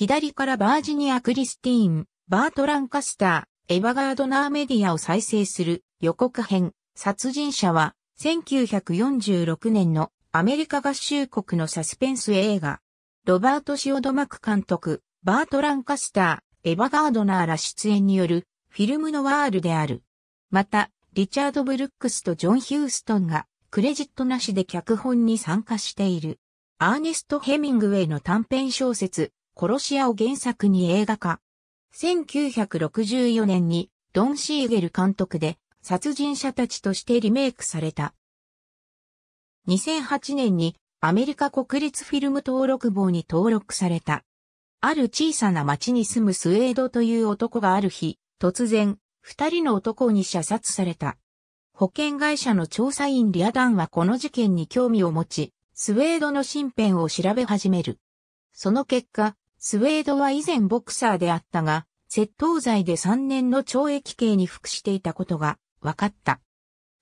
左からバージニア・クリスティーン、バートラン・カスター、エヴァガードナーメディアを再生する予告編、殺人者は、1946年のアメリカ合衆国のサスペンス映画。ロバート・シオドマク監督、バートラン・カスター、エヴァガードナーら出演によるフィルムのワールである。また、リチャード・ブルックスとジョン・ヒューストンがクレジットなしで脚本に参加している。アーネスト・ヘミングウェイの短編小説、殺し屋を原作に映画化。1964年にドン・シーゲル監督で殺人者たちとしてリメイクされた。2008年にアメリカ国立フィルム登録簿に登録された。ある小さな町に住むスウェードという男がある日、突然、二人の男に射殺された。保険会社の調査員リアダンはこの事件に興味を持ち、スウェードの身辺を調べ始める。その結果、スウェードは以前ボクサーであったが、窃盗罪で3年の懲役刑に服していたことが分かった。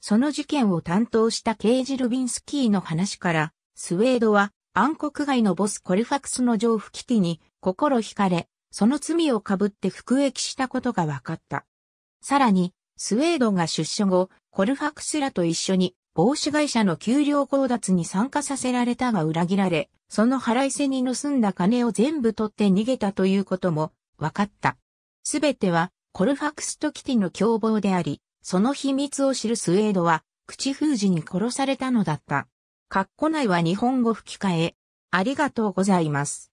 その事件を担当したケージ・ルビンスキーの話から、スウェードは暗黒街のボスコリファクスの情ョ危フ・キティに心惹かれ、その罪を被って服役したことが分かった。さらに、スウェードが出所後、コルファクスらと一緒に、帽子会社の給料強奪に参加させられたが裏切られ、その腹いせに盗んだ金を全部取って逃げたということも分かった。すべてはコルファクスとキティの凶暴であり、その秘密を知るスウェードは、口封じに殺されたのだった。カッコ内は日本語吹き替え。ありがとうございます。